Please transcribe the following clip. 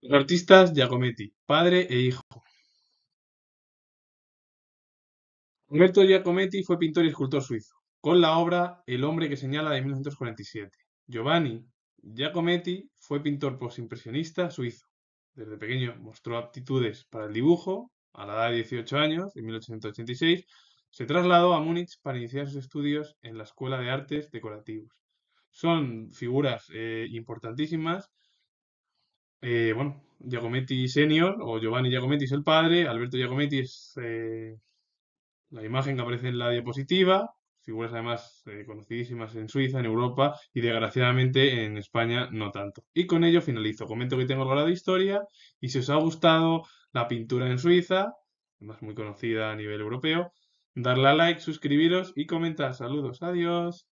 Los artistas Giacometti, padre e hijo. Humberto Giacometti fue pintor y escultor suizo, con la obra El hombre que señala de 1947. Giovanni Giacometti fue pintor postimpresionista suizo. Desde pequeño mostró aptitudes para el dibujo. A la edad de 18 años, en 1886, se trasladó a Múnich para iniciar sus estudios en la Escuela de Artes Decorativos. Son figuras eh, importantísimas eh, bueno, Giacometti senior o Giovanni Giacometti es el padre, Alberto Giacometti es eh, la imagen que aparece en la diapositiva, figuras además eh, conocidísimas en Suiza, en Europa y desgraciadamente en España no tanto. Y con ello finalizo. Comento que tengo el de historia y si os ha gustado la pintura en Suiza, además muy conocida a nivel europeo, darle a like, suscribiros y comentar. Saludos, adiós.